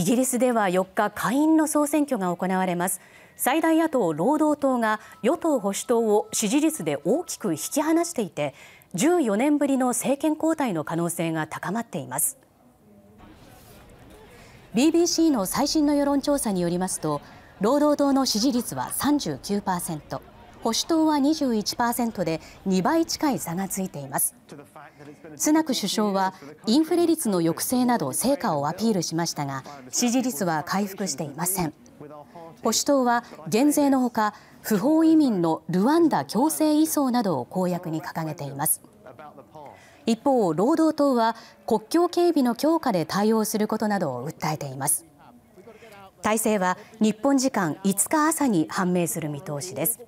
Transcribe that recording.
イギリスでは4日下院の総選挙が行われます最大野党・労働党が与党・保守党を支持率で大きく引き離していて14年ぶりの政権交代の可能性が高まっています BBC の最新の世論調査によりますと労働党の支持率は39%。保守党は21%で2倍近い差がついています。スナク首相はインフレ率の抑制など成果をアピールしましたが支持率は回復していません。保守党は減税のほか不法移民のルワンダ強制移送などを公約に掲げています。一方、労働党は国境警備の強化で対応することなどを訴えています。体制は日本時間5日朝に判明する見通しです。